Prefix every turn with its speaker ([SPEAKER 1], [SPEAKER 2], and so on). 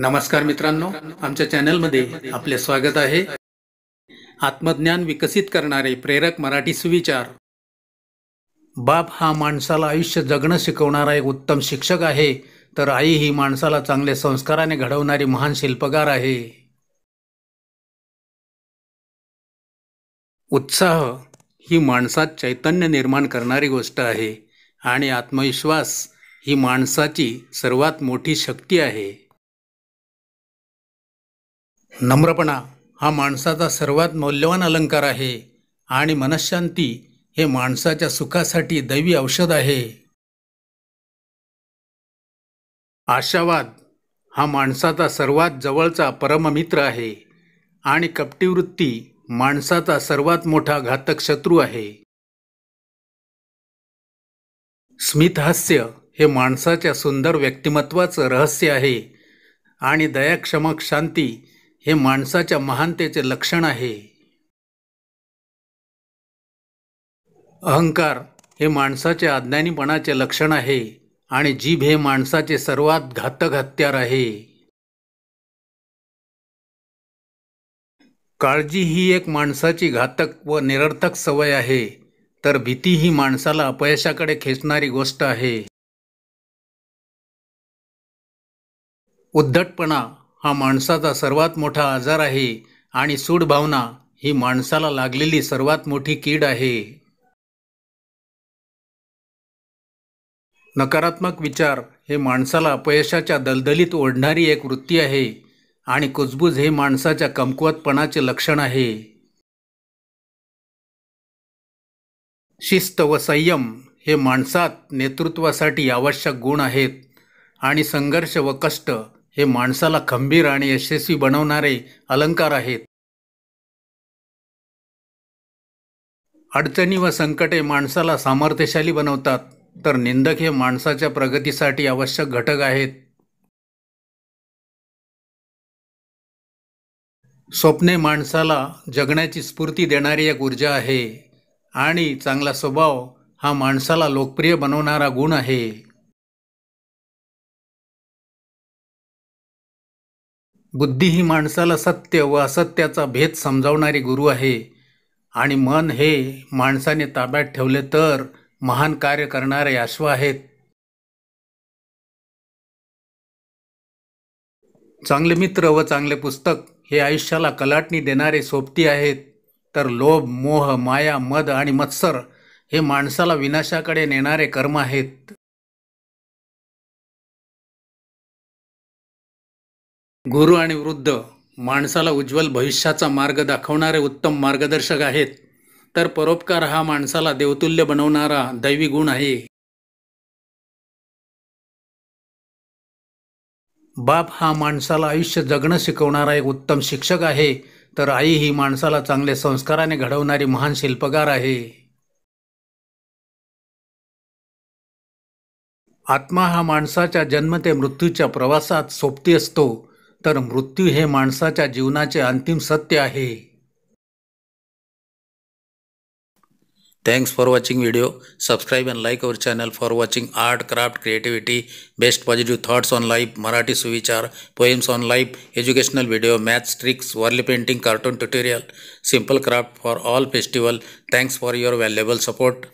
[SPEAKER 1] नमस्कार मित्रांनो आमच्या चॅनलमध्ये आपले स्वागत आहे आत्मज्ञान विकसित करणारे प्रेरक मराठी सुविचार बाप हा माणसाला आयुष्य जगणं शिकवणारा एक उत्तम शिक्षक आहे तर आई ही माणसाला चांगल्या संस्काराने घडवणारी महान शिल्पकार आहे उत्साह ही माणसात चैतन्य निर्माण करणारी गोष्ट आहे आणि आत्मविश्वास ही माणसाची सर्वात मोठी शक्ती आहे नम्रपणा हा माणसाचा सर्वात मौल्यवान अलंकार आहे आणि मनशांती हे माणसाच्या सुखासाठी दैवी औषध आहे आशावाद हा माणसाचा सर्वात जवळचा परममित्र आहे आणि कपटी वृत्ती माणसाचा सर्वात मोठा घातक शत्रू आहे स्मितहास्य हे माणसाच्या सुंदर व्यक्तिमत्वाचं रहस्य आहे आणि दयाक्षमक शांती हे माणसाच्या महानतेचे लक्षण आहे अहंकार हे माणसाचे अज्ञानीपणाचे लक्षण आहे आणि जीभ हे माणसाचे सर्वात घातक हत्यार आहे काळजी ही एक माणसाची घातक व निरर्थक सवय आहे तर भीती ही माणसाला अपयशाकडे खेचणारी गोष्ट आहे उद्धटपणा हा माणसाचा सर्वात मोठा आजार आहे आणि सूडभावना ही माणसाला लागलेली सर्वात मोठी कीड आहे नकारात्मक विचार हे माणसाला अपयशाच्या दलदलीत ओढणारी एक वृत्ती आहे आणि कुजबुज हे माणसाच्या कमकुवतपणाचे लक्षण आहे शिस्त व संयम हे माणसात नेतृत्वासाठी आवश्यक गुण आहेत आणि संघर्ष व कष्ट हे माणसाला खंबीर आणि यशस्वी बनवणारे अलंकार आहेत अडचणी व संकटे माणसाला सामर्थ्यशाली बनवतात तर निंदक हे माणसाच्या प्रगतीसाठी आवश्यक घटक आहेत स्वप्ने माणसाला जगण्याची स्फूर्ती देणारी एक ऊर्जा आहे आणि चांगला स्वभाव हा माणसाला लोकप्रिय बनवणारा गुण आहे बुद्धी ही माणसाला सत्य व असत्याचा भेद समजावणारी गुरु आहे आणि मन हे माणसाने ताब्यात ठेवले तर महान कार्य करणारे अश्व आहेत चांगले मित्र व चांगले पुस्तक हे आयुष्याला कलाटणी देणारे सोबती आहेत तर लोभ मोह माया मद आणि मत्सर हे माणसाला विनाशाकडे नेणारे कर्म आहेत गुरु आणि वृद्ध माणसाला उज्ज्वल भविष्याचा मार्ग दाखवणारे उत्तम मार्गदर्शक आहेत तर परोपकार हा माणसाला देवतुल्य बनवणारा दैवी गुण आहे बाप हा माणसाला आयुष्य जगणं शिकवणारा एक उत्तम शिक्षक आहे तर आई ही माणसाला चांगल्या संस्काराने घडवणारी महान शिल्पकार आहे आत्मा हा माणसाच्या जन्म ते मृत्यूच्या प्रवासात सोबती असतो तर मृत्यू हे माणसाच्या जीवनाचे अंतिम सत्य आहे thanks for watching video subscribe and like our channel for watching art craft creativity best positive thoughts on life Marathi सुविचार poems on life educational video maths tricks Warli painting cartoon tutorial simple craft for all festival thanks for your valuable support